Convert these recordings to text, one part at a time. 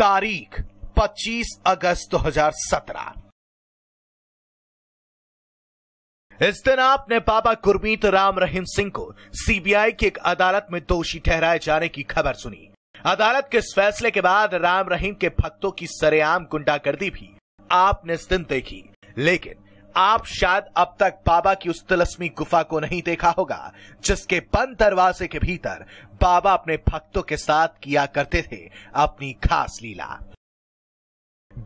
तारीख 25 अगस्त 2017 इस दिन आपने बाबा गुरमीत राम रहीम सिंह को सीबीआई की एक अदालत में दोषी ठहराए जाने की खबर सुनी अदालत के इस फैसले के बाद राम रहीम के भक्तों की सरेआम गुंडागर्दी भी आपने इस दिन देखी लेकिन आप शायद अब तक बाबा की उस तिलस्मी गुफा को नहीं देखा होगा जिसके बंद दरवाजे के भीतर बाबा अपने भक्तों के साथ किया करते थे अपनी खास लीला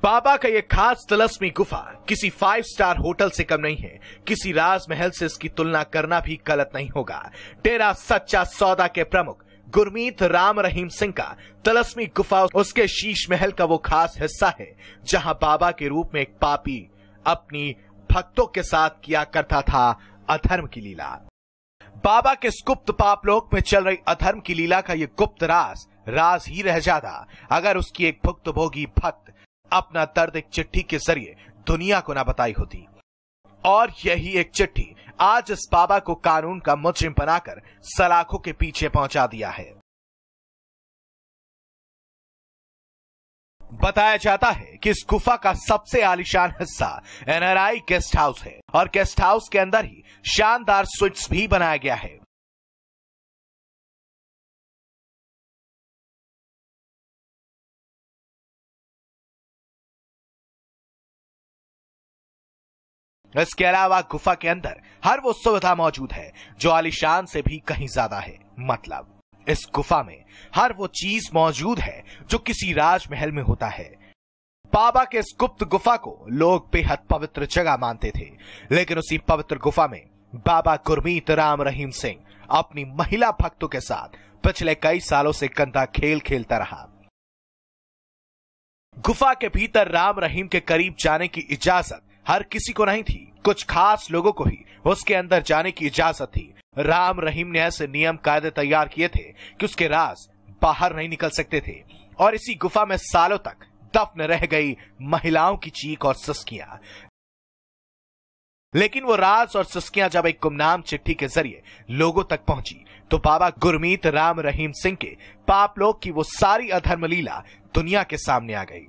बाबा का यह खास तिलस्मी गुफा किसी फाइव स्टार होटल से कम नहीं है किसी राजमहल से इसकी तुलना करना भी गलत नहीं होगा डेरा सच्चा सौदा के प्रमुख गुरमीत राम रहीम सिंह का तलस्मी गुफा उसके शीश महल का वो खास हिस्सा है जहां बाबा के रूप में एक पापी अपनी भक्तों के साथ किया करता था अधर्म की लीला बाबा के गुप्त पापलोक में चल रही अधर्म की लीला का यह गुप्त राज राज ही रह जाता अगर उसकी एक भुक्त भोगी भक्त अपना दर्द एक चिट्ठी के जरिए दुनिया को ना बताई होती और यही एक चिट्ठी आज इस बाबा को कानून का मुजरिम बनाकर सलाखों के पीछे पहुंचा दिया है बताया जाता है कि इस गुफा का सबसे आलिशान हिस्सा एनआरआई गेस्ट हाउस है और गेस्ट हाउस के अंदर ही शानदार स्विट्स भी बनाया गया है इसके अलावा गुफा के अंदर हर वो सुविधा मौजूद है जो आलिशान से भी कहीं ज्यादा है मतलब इस गुफा में हर वो चीज मौजूद है जो किसी राजमहल में होता है बाबा के इस गुप्त गुफा को लोग बेहद पवित्र जगह मानते थे लेकिन उसी पवित्र गुफा में बाबा गुरमीत राम रहीम सिंह अपनी महिला भक्तों के साथ पिछले कई सालों से गंदा खेल खेलता रहा गुफा के भीतर राम रहीम के करीब जाने की इजाजत हर किसी को नहीं थी कुछ खास लोगों को ही उसके अंदर जाने की इजाजत थी राम रहीम ने ऐसे नियम कायदे तैयार किए थे कि उसके राज बाहर नहीं निकल सकते थे और इसी गुफा में सालों तक दफन रह गई महिलाओं की चीख और सस्किया लेकिन वो राज और सस्कियां जब एक गुमनाम चिट्ठी के जरिए लोगों तक पहुंची तो बाबा गुरमीत राम रहीम सिंह के पाप लोग की वो सारी अधर्म लीला दुनिया के सामने आ गई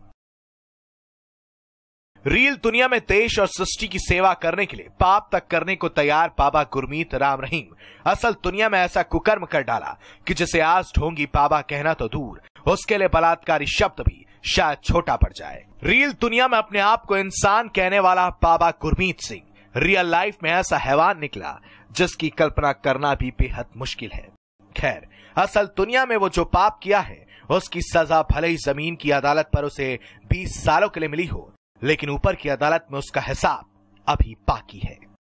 रियल दुनिया में देश और सृष्टि की सेवा करने के लिए पाप तक करने को तैयार बाबा गुरमीत राम रहीम असल दुनिया में ऐसा कुकर्म कर डाला कि जिसे आज ढोंगी बाबा कहना तो दूर उसके लिए बलात्कारी शब्द भी शायद छोटा पड़ जाए रियल दुनिया में अपने आप को इंसान कहने वाला बाबा गुरमीत सिंह रियल लाइफ में ऐसा हैवान निकला जिसकी कल्पना करना भी बेहद मुश्किल है खैर असल दुनिया में वो जो पाप किया है उसकी सजा भले ही जमीन की अदालत पर उसे 20 सालों के लिए मिली हो लेकिन ऊपर की अदालत में उसका हिसाब अभी बाकी है